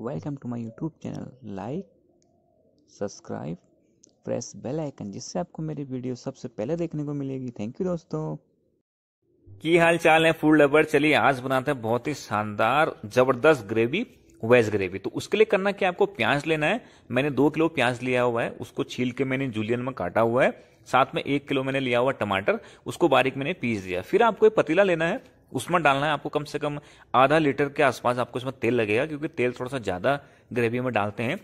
welcome to my YouTube channel like subscribe press bell icon जिससे आपको मेरी video सबसे पहले देखने को मिलेगी थैंक यू दोस्तों की हाल चाल है फूड लवर चलिए आज बनाते हैं बहुत ही शानदार जबरदस्त ग्रेवी वेज ग्रेवी तो उसके लिए करना क्या आपको प्याज लेना है मैंने दो किलो प्याज लिया हुआ है उसको छील के मैंने जूलियन में काटा हुआ है साथ में एक किलो मैंने लिया हुआ टमाटर उसको बारीक मैंने पीस दिया फिर आपको एक पतीला लेना है उसमें डालना है आपको कम से कम आधा लीटर के आसपास आपको इसमें तेल लगेगा क्योंकि तेल थोड़ा सा ज़्यादा ग्रेवी में डालते हैं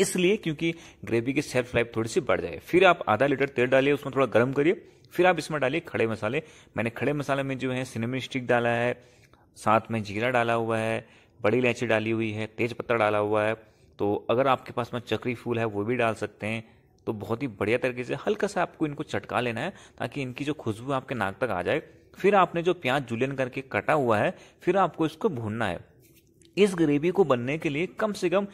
इसलिए क्योंकि ग्रेवी की सेल्फ लाइफ थोड़ी सी बढ़ जाए फिर आप आधा लीटर तेल डालिए उसमें थोड़ा गर्म करिए फिर आप इसमें डालिए खड़े मसाले मैंने खड़े मसाले में जो है सिनेमी स्टिक डाला है साथ में जीरा डाला हुआ है बड़ी इलायची डाली हुई है तेज पत्ता डाला हुआ है तो अगर आपके पास में चक्री फूल है वो भी डाल सकते हैं तो बहुत ही बढ़िया तरीके से हल्का सा आपको इनको चटका लेना है ताकि इनकी जो खुशबू आपके नाक तक आ जाए फिर आपने जो प्याज जुलियन करके कटा हुआ है फिर आपको इसको भूनना है इस ग्रेवी को बनने के लिए कम से कम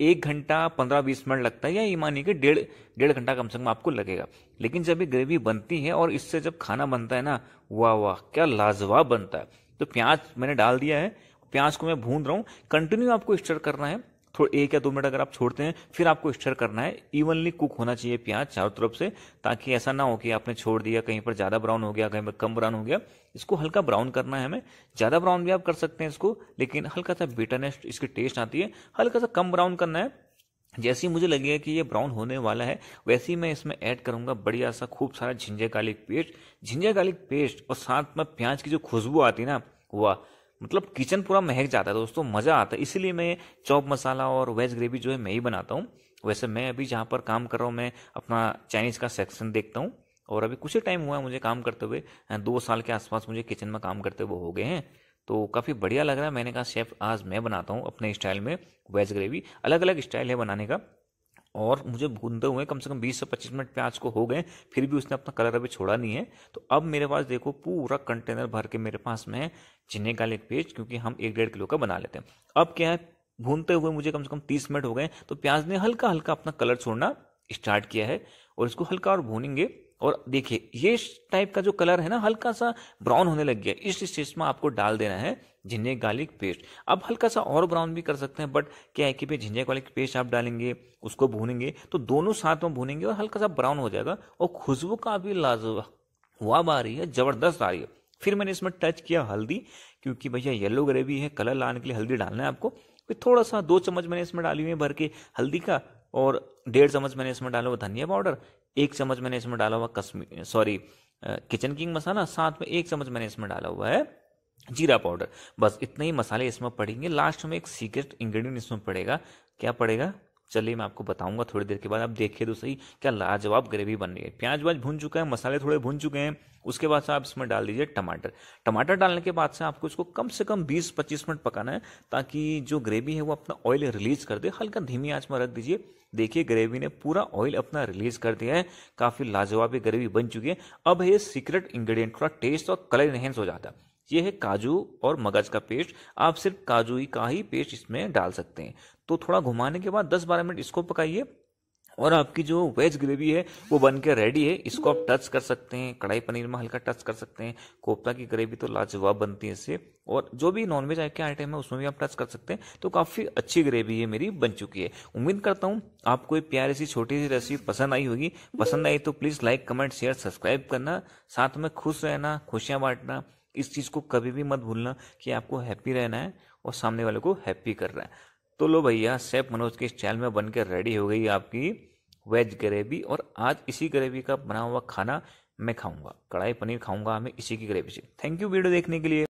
एक घंटा पंद्रह बीस मिनट लगता है या ये मानिए कि डेढ़ डेढ़ घंटा कम से कम आपको लगेगा लेकिन जब ये ग्रेवी बनती है और इससे जब खाना बनता है ना वाह वाह क्या लाजवाब बनता है तो प्याज मैंने डाल दिया है प्याज को मैं भून रहा हूँ कंटिन्यू आपको स्टर करना है थोड़ा एक या दो मिनट अगर आप छोड़ते हैं फिर आपको स्टर करना है इवनली कुक होना चाहिए प्याज चारों तरफ से ताकि ऐसा ना हो कि आपने छोड़ दिया कहीं पर ज़्यादा ब्राउन हो गया कहीं पर कम ब्राउन हो गया इसको हल्का ब्राउन करना है हमें ज़्यादा ब्राउन भी आप कर सकते हैं इसको लेकिन हल्का सा बिटरनेस इसकी टेस्ट आती है हल्का सा कम ब्राउन करना है जैसे ही मुझे लगे कि ये ब्राउन होने वाला है वैसे ही मैं इसमें ऐड करूंगा बढ़िया सा खूब सारा ginger garlic paste ginger garlic paste और साथ में प्याज की जो खुशबू आती है ना वाह मतलब किचन पूरा महक जाता है दोस्तों मज़ा आता है इसलिए मैं चौप मसाला और वेज ग्रेवी जो है मैं ही बनाता हूँ वैसे मैं अभी जहाँ पर काम कर रहा हूँ मैं अपना चाइनीज़ का सेक्शन देखता हूँ और अभी कुछ ही टाइम हुआ है मुझे काम करते हुए दो साल के आसपास मुझे किचन में काम करते हुए हो गए हैं तो काफ़ी बढ़िया लग रहा है मैंने कहा शेफ़ आज मैं बनाता हूँ अपने स्टाइल में वेज ग्रेवी अलग अलग स्टाइल है बनाने का और मुझे भूनते हुए कम से कम 20 से 25 मिनट प्याज को हो गए फिर भी उसने अपना कलर अभी छोड़ा नहीं है तो अब मेरे पास देखो पूरा कंटेनर भर के मेरे पास में चिन्ह जिन्ने का पेज क्योंकि हम एक डेढ़ किलो का बना लेते हैं अब क्या है भूनते हुए मुझे कम से कम तीस मिनट हो गए तो प्याज ने हल्का हल्का अपना कलर छोड़ना स्टार्ट किया है और इसको हल्का और भूनेंगे और देखिए ये टाइप का जो कलर है ना हल्का सा ब्राउन होने लग गया इस स्टेज में आपको डाल देना है झिंझे गार्लिक पेस्ट अब हल्का सा और ब्राउन भी कर सकते हैं बट क्या है कि भाई झिंझे गार्लिक पेस्ट आप डालेंगे उसको भूनेंगे तो दोनों साथ में भूनेंगे और हल्का सा ब्राउन हो जाएगा और खुशबू का भी लाजवाब आ रही है जबरदस्त आ रही है फिर मैंने इसमें टच किया हल्दी क्योंकि भैया येलो ग्रेवी है कलर लाने के लिए हल्दी डालना है आपको फिर थोड़ा सा दो चम्मच मैंने इसमें डाली हुई है भर के हल्दी का और डेढ़ चम्मच मैंने इसमें डाला हुआ धनिया पाउडर एक चम्मच मैंने इसमें डाला हुआ Kashmir sorry Kitchen King masala साथ में एक चम्मच मैंने इसमें डाला हुआ है जीरा पाउडर बस इतने ही मसाले इसमें पड़ेंगे लास्ट में एक सीक्रेट इंग्रेडिएंट इसमें पड़ेगा क्या पड़ेगा चलिए मैं आपको बताऊंगा थोड़ी देर के बाद आप देखिए तो सही क्या लाजवाब ग्रेवी बन रही है प्याज व्याज भून चुका है मसाले थोड़े भून चुके हैं उसके बाद से आप इसमें डाल दीजिए टमाटर टमाटर डालने के बाद से आपको इसको कम से कम 20-25 मिनट पकाना है ताकि जो ग्रेवी है वो अपना ऑयल रिलीज कर दे हल्का धीमी आंच में रख दीजिए देखिए ग्रेवी ने पूरा ऑयल अपना रिलीज कर दिया है काफ़ी लाजवाबी ग्रेवी बन चुकी है अब ये सीक्रेट इंग्रेडिएंट थोड़ा टेस्ट और कलर इन्हेंस हो जाता है ये है काजू और मगज का पेस्ट आप सिर्फ काजू का ही पेस्ट इसमें डाल सकते हैं तो थोड़ा घुमाने के बाद 10-12 मिनट इसको पकाइए और आपकी जो वेज ग्रेवी है वो बन के रेडी है इसको आप टच कर सकते हैं कढ़ाई पनीर में हल्का टच कर सकते हैं कोफ्ता की ग्रेवी तो लाजवाब बनती है इससे और जो भी नॉनवेज के आइटम है उसमें भी आप टच कर सकते हैं तो काफ़ी अच्छी ग्रेवी है मेरी बन चुकी है उम्मीद करता हूँ आपको एक प्यारी सी छोटी सी रेसिपी पसंद आई होगी पसंद आई तो please like comment share subscribe करना साथ में खुश रहना खुशियाँ बांटना इस चीज़ को कभी भी मत भूलना कि आपको हैप्पी रहना है और सामने वाले को हैप्पी कर रहा है तो लो भैया सेफ मनोज के स्टाइल में बन के रेडी हो गई आपकी वेज ग्रेवी और आज इसी ग्रेवी का बना हुआ खाना मैं खाऊंगा कढ़ाई पनीर खाऊंगा हमें इसी की ग्रेवी से थैंक यू वीडियो देखने के लिए